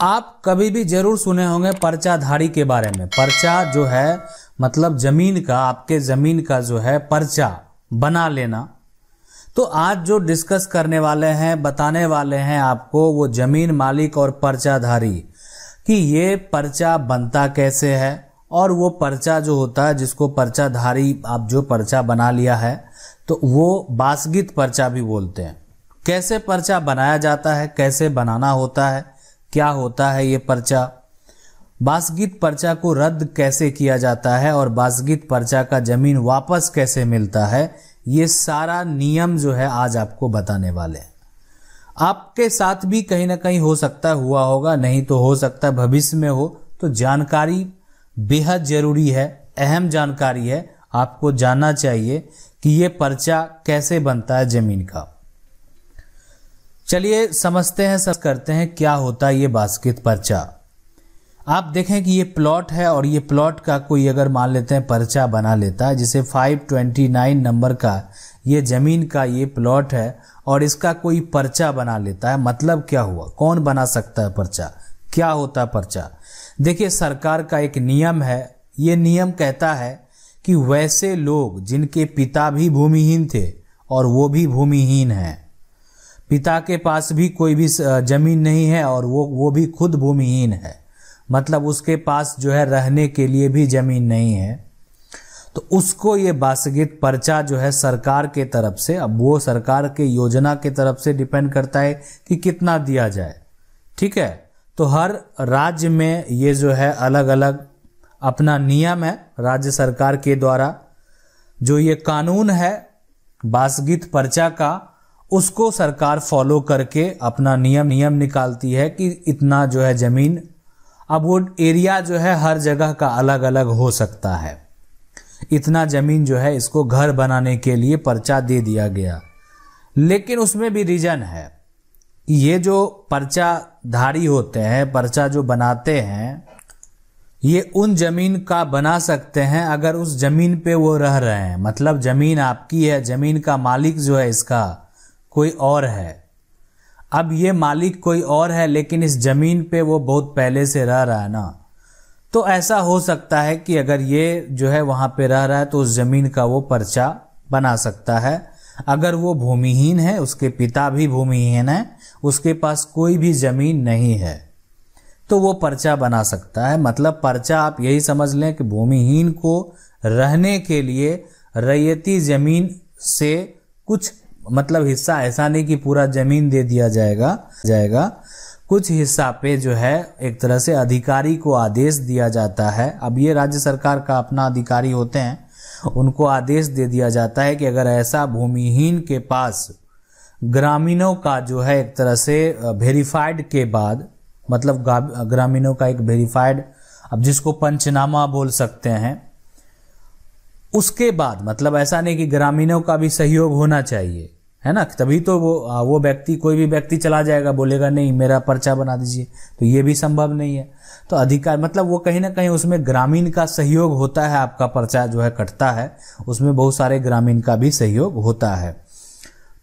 आप कभी भी जरूर सुने होंगे पर्चाधारी के बारे में पर्चा जो है मतलब जमीन का आपके जमीन का जो है पर्चा बना लेना तो आज जो डिस्कस करने वाले हैं बताने वाले हैं आपको वो जमीन मालिक और पर्चाधारी कि ये पर्चा बनता कैसे है और वो पर्चा जो होता है जिसको पर्चाधारी आप जो पर्चा बना लिया है तो वो बासगीत पर्चा भी बोलते हैं कैसे पर्चा बनाया जाता है कैसे बनाना होता है क्या होता है ये पर्चा बासगीत पर्चा को रद्द कैसे किया जाता है और बासगीत पर्चा का जमीन वापस कैसे मिलता है ये सारा नियम जो है आज आपको बताने वाले हैं आपके साथ भी कहीं ना कहीं हो सकता हुआ होगा नहीं तो हो सकता भविष्य में हो तो जानकारी बेहद जरूरी है अहम जानकारी है आपको जानना चाहिए कि ये पर्चा कैसे बनता है जमीन का चलिए समझते हैं सब करते हैं क्या होता है ये बास्केट पर्चा आप देखें कि ये प्लॉट है और ये प्लॉट का कोई अगर मान लेते हैं पर्चा बना लेता है जिसे 529 नंबर का ये ज़मीन का ये प्लॉट है और इसका कोई पर्चा बना लेता है मतलब क्या हुआ कौन बना सकता है पर्चा क्या होता है पर्चा देखिए सरकार का एक नियम है ये नियम कहता है कि वैसे लोग जिनके पिता भी भूमिहीन थे और वो भी भूमिहीन हैं पिता के पास भी कोई भी जमीन नहीं है और वो वो भी खुद भूमिहीन है मतलब उसके पास जो है रहने के लिए भी जमीन नहीं है तो उसको ये बासगित पर्चा जो है सरकार के तरफ से अब वो सरकार के योजना के तरफ से डिपेंड करता है कि कितना दिया जाए ठीक है तो हर राज्य में ये जो है अलग अलग अपना नियम है राज्य सरकार के द्वारा जो ये कानून है बासगित पर्चा का उसको सरकार फॉलो करके अपना नियम नियम निकालती है कि इतना जो है ज़मीन अब वो एरिया जो है हर जगह का अलग अलग हो सकता है इतना ज़मीन जो है इसको घर बनाने के लिए पर्चा दे दिया गया लेकिन उसमें भी रीजन है ये जो पर्चा धारी होते हैं पर्चा जो बनाते हैं ये उन ज़मीन का बना सकते हैं अगर उस ज़मीन पे वो रह रहे हैं मतलब ज़मीन आपकी है ज़मीन का मालिक जो है इसका कोई और है अब ये मालिक कोई और है लेकिन इस ज़मीन पे वो बहुत पहले से रह रहा है ना तो ऐसा हो सकता है कि अगर ये जो है वहां पे रह रहा है तो उस ज़मीन का वो पर्चा बना सकता है अगर वो भूमिहीन है उसके पिता भी भूमिहीन है उसके पास कोई भी ज़मीन नहीं है तो वो पर्चा बना सकता है मतलब पर्चा आप यही समझ लें कि भूमिहीन को रहने के लिए रैयती ज़मीन से कुछ मतलब हिस्सा ऐसा नहीं कि पूरा जमीन दे दिया जाएगा जाएगा कुछ हिस्सा पे जो है एक तरह से अधिकारी को आदेश दिया जाता है अब ये राज्य सरकार का अपना अधिकारी होते हैं उनको आदेश दे दिया जाता है कि अगर ऐसा भूमिहीन के पास ग्रामीणों का जो है एक तरह से वेरीफाइड के बाद मतलब ग्रामीणों का एक वेरीफाइड अब जिसको पंचनामा बोल सकते हैं उसके बाद मतलब ऐसा नहीं कि ग्रामीणों का भी सहयोग होना चाहिए है ना तभी तो वो वो व्यक्ति कोई भी व्यक्ति चला जाएगा बोलेगा नहीं मेरा पर्चा बना दीजिए तो ये भी संभव नहीं है तो अधिकार मतलब वो कहीं ना कहीं उसमें ग्रामीण का सहयोग होता है आपका पर्चा जो है कटता है उसमें बहुत सारे ग्रामीण का भी सहयोग होता है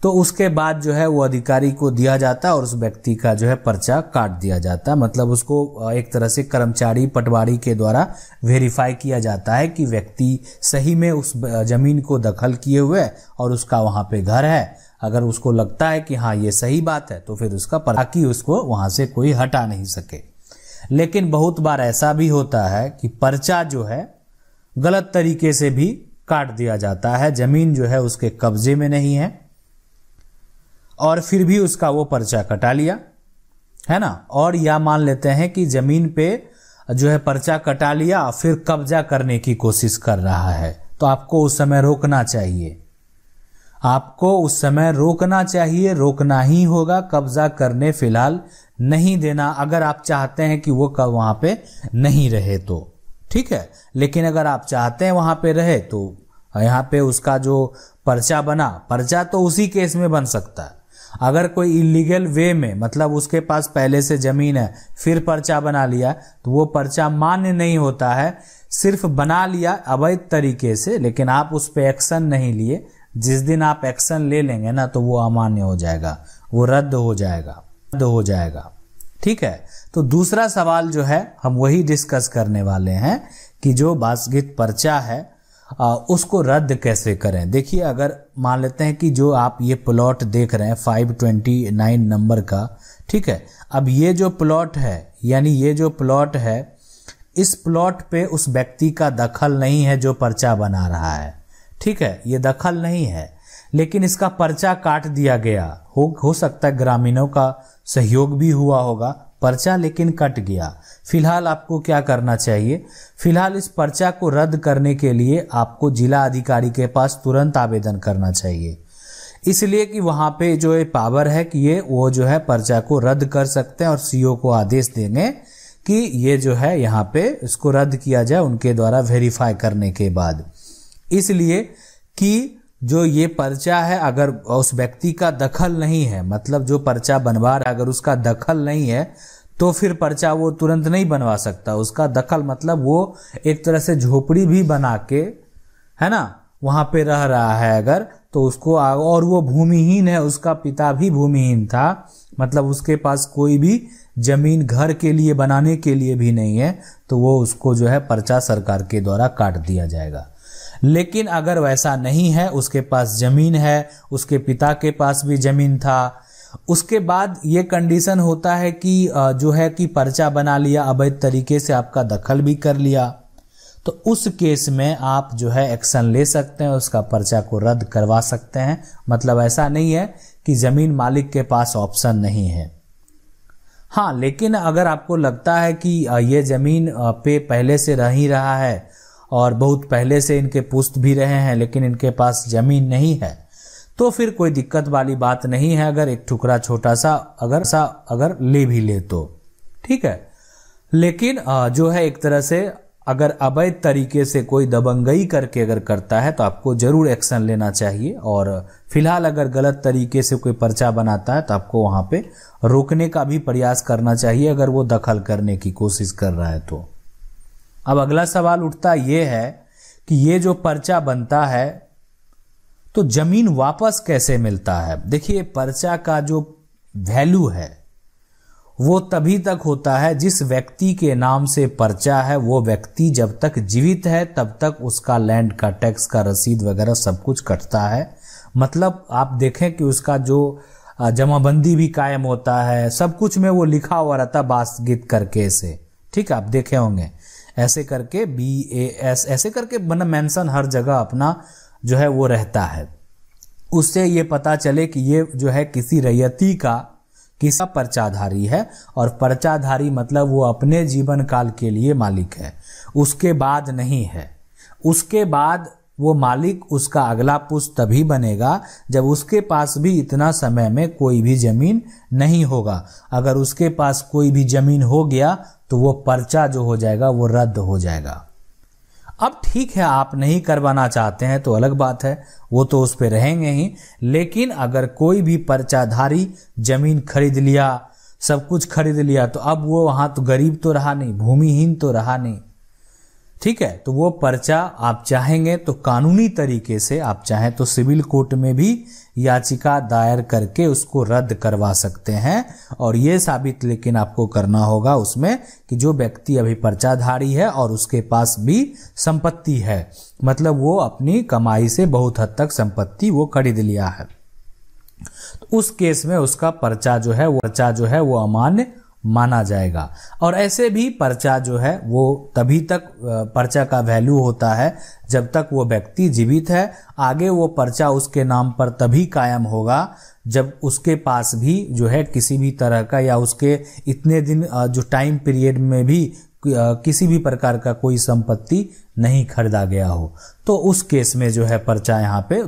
तो उसके बाद जो है वो अधिकारी को दिया जाता और उस व्यक्ति का जो है पर्चा काट दिया जाता मतलब उसको एक तरह से कर्मचारी पटवारी के द्वारा वेरीफाई किया जाता है कि व्यक्ति सही में उस ज़मीन को दखल किए हुए और उसका वहां पे घर है अगर उसको लगता है कि हाँ ये सही बात है तो फिर उसका पर्चा की उसको वहां से कोई हटा नहीं सके लेकिन बहुत बार ऐसा भी होता है कि पर्चा जो है गलत तरीके से भी काट दिया जाता है ज़मीन जो है उसके कब्जे में नहीं है और फिर भी उसका वो पर्चा कटा लिया है ना और या मान लेते हैं कि जमीन पे जो है पर्चा कटा लिया फिर कब्जा करने की कोशिश कर रहा है तो आपको उस समय रोकना चाहिए आपको उस समय रोकना चाहिए रोकना ही होगा कब्जा करने फिलहाल नहीं देना अगर आप चाहते हैं कि वो कब वहां पे नहीं रहे तो ठीक है लेकिन अगर आप चाहते हैं वहां पे रहे तो यहाँ पे उसका जो पर्चा बना पर्चा तो उसी केस में बन सकता है अगर कोई इलीगल वे में मतलब उसके पास पहले से ज़मीन है फिर पर्चा बना लिया तो वो पर्चा मान्य नहीं होता है सिर्फ बना लिया अवैध तरीके से लेकिन आप उस पर एक्शन नहीं लिए जिस दिन आप एक्शन ले लेंगे ना तो वो अमान्य हो जाएगा वो रद्द हो जाएगा रद्द हो जाएगा ठीक है तो दूसरा सवाल जो है हम वही डिस्कस करने वाले हैं कि जो बासगित पर्चा है उसको रद्द कैसे करें देखिए अगर मान लेते हैं कि जो आप ये प्लॉट देख रहे हैं 529 नंबर का ठीक है अब ये जो प्लॉट है यानी ये जो प्लॉट है इस प्लॉट पे उस व्यक्ति का दखल नहीं है जो पर्चा बना रहा है ठीक है ये दखल नहीं है लेकिन इसका पर्चा काट दिया गया हो हो सकता है ग्रामीणों का सहयोग भी हुआ होगा पर्चा लेकिन कट गया फिलहाल आपको क्या करना चाहिए फिलहाल इस पर्चा को रद्द करने के लिए आपको जिला अधिकारी के पास तुरंत आवेदन करना चाहिए इसलिए कि वहाँ पे जो ये पावर है कि ये वो जो है पर्चा को रद्द कर सकते हैं और सीओ को आदेश देंगे कि ये जो है यहाँ पे इसको रद्द किया जाए उनके द्वारा वेरीफाई करने के बाद इसलिए कि जो ये पर्चा है अगर उस व्यक्ति का दखल नहीं है मतलब जो पर्चा बनवा रहा है अगर उसका दखल नहीं है तो फिर पर्चा वो तुरंत नहीं बनवा सकता उसका दखल मतलब वो एक तरह से झोपड़ी भी बना के है ना वहाँ पे रह रहा है अगर तो उसको और वो भूमिहीन है उसका पिता भी भूमिहीन था मतलब उसके पास कोई भी जमीन घर के लिए बनाने के लिए भी नहीं है तो वो उसको जो है पर्चा सरकार के द्वारा काट दिया जाएगा लेकिन अगर वैसा नहीं है उसके पास ज़मीन है उसके पिता के पास भी ज़मीन था उसके बाद ये कंडीशन होता है कि जो है कि पर्चा बना लिया अवैध तरीके से आपका दखल भी कर लिया तो उस केस में आप जो है एक्शन ले सकते हैं उसका पर्चा को रद्द करवा सकते हैं मतलब ऐसा नहीं है कि ज़मीन मालिक के पास ऑप्शन नहीं है हाँ लेकिन अगर आपको लगता है कि ये ज़मीन पे पहले से रह ही रहा है और बहुत पहले से इनके पुस्त भी रहे हैं लेकिन इनके पास जमीन नहीं है तो फिर कोई दिक्कत वाली बात नहीं है अगर एक टुकड़ा छोटा सा अगर सा अगर ले भी ले तो ठीक है लेकिन जो है एक तरह से अगर अवैध तरीके से कोई दबंगई करके अगर करता है तो आपको जरूर एक्शन लेना चाहिए और फिलहाल अगर गलत तरीके से कोई पर्चा बनाता है तो आपको वहां पे रोकने का भी प्रयास करना चाहिए अगर वो दखल करने की कोशिश कर रहा है तो अब अगला सवाल उठता ये है कि ये जो पर्चा बनता है तो जमीन वापस कैसे मिलता है देखिए पर्चा का जो वैल्यू है वो तभी तक होता है जिस व्यक्ति के नाम से पर्चा है वो व्यक्ति जब तक जीवित है तब तक उसका लैंड का टैक्स का रसीद वगैरह सब कुछ कटता है मतलब आप देखें कि उसका जो जमाबंदी भी कायम होता है सब कुछ में वो लिखा हुआ रहता बासगीत करके से ठीक है आप देखे होंगे ऐसे करके बी ए एस ऐसे करके मतलब मेंशन हर जगह अपना जो है वो रहता है उससे ये पता चले कि ये जो है किसी रैयती का किसका पर्चाधारी है और पर्चाधारी मतलब वो अपने जीवन काल के लिए मालिक है उसके बाद नहीं है उसके बाद वो मालिक उसका अगला पुश तभी बनेगा जब उसके पास भी इतना समय में कोई भी ज़मीन नहीं होगा अगर उसके पास कोई भी ज़मीन हो गया तो वो पर्चा जो हो जाएगा वो रद्द हो जाएगा अब ठीक है आप नहीं करवाना चाहते हैं तो अलग बात है वो तो उस पर रहेंगे ही लेकिन अगर कोई भी पर्चाधारी ज़मीन खरीद लिया सब कुछ खरीद लिया तो अब वो वहां तो गरीब तो रहा नहीं भूमिहीन तो रहा नहीं ठीक है तो वो पर्चा आप चाहेंगे तो कानूनी तरीके से आप चाहें तो सिविल कोर्ट में भी याचिका दायर करके उसको रद्द करवा सकते हैं और ये साबित लेकिन आपको करना होगा उसमें कि जो व्यक्ति अभी पर्चाधारी है और उसके पास भी संपत्ति है मतलब वो अपनी कमाई से बहुत हद तक संपत्ति वो खरीद लिया है तो उस केस में उसका पर्चा जो है वो पर्चा जो है वो अमान्य माना जाएगा और ऐसे भी पर्चा जो है वो तभी तक पर्चा का वैल्यू होता है जब तक वो व्यक्ति जीवित है आगे वो पर्चा उसके नाम पर तभी कायम होगा जब उसके पास भी जो है किसी भी तरह का या उसके इतने दिन जो टाइम पीरियड में भी किसी भी प्रकार का कोई संपत्ति नहीं खरीदा गया हो तो उस केस में जो है पर्चा यहाँ पे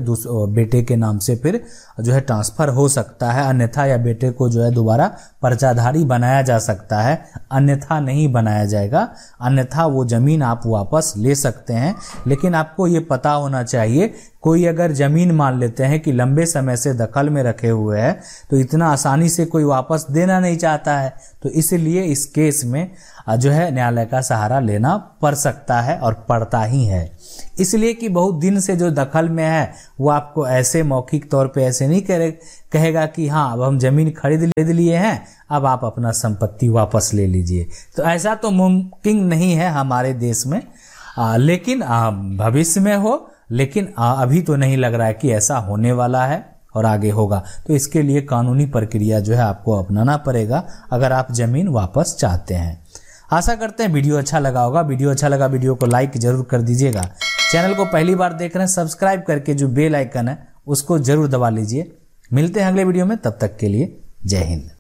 बेटे के नाम से फिर जो है ट्रांसफर हो सकता है अन्यथा या बेटे को जो है दोबारा पर्चाधारी बनाया जा सकता है अन्यथा नहीं बनाया जाएगा अन्यथा वो जमीन आप वापस ले सकते हैं लेकिन आपको ये पता होना चाहिए कोई अगर ज़मीन मान लेते हैं कि लंबे समय से दखल में रखे हुए है तो इतना आसानी से कोई वापस देना नहीं चाहता है तो इसलिए इस केस में जो है न्यायालय का सहारा लेना पड़ सकता है और पड़ पड़ता ही है इसलिए कि बहुत दिन से जो दखल में है वो आपको ऐसे मौखिक तौर पे ऐसे नहीं करे कहेगा कि हाँ अब हम ज़मीन खरीद खरीद लिए हैं अब आप अपना संपत्ति वापस ले लीजिए तो ऐसा तो मुमकिन नहीं है हमारे देश में आ, लेकिन भविष्य में हो लेकिन आ, अभी तो नहीं लग रहा है कि ऐसा होने वाला है और आगे होगा तो इसके लिए कानूनी प्रक्रिया जो है आपको अपनाना पड़ेगा अगर आप ज़मीन वापस चाहते हैं आशा करते हैं वीडियो अच्छा लगा होगा वीडियो अच्छा लगा वीडियो को लाइक जरूर कर दीजिएगा चैनल को पहली बार देख रहे हैं सब्सक्राइब करके जो बेल आइकन है उसको जरूर दबा लीजिए मिलते हैं अगले वीडियो में तब तक के लिए जय हिंद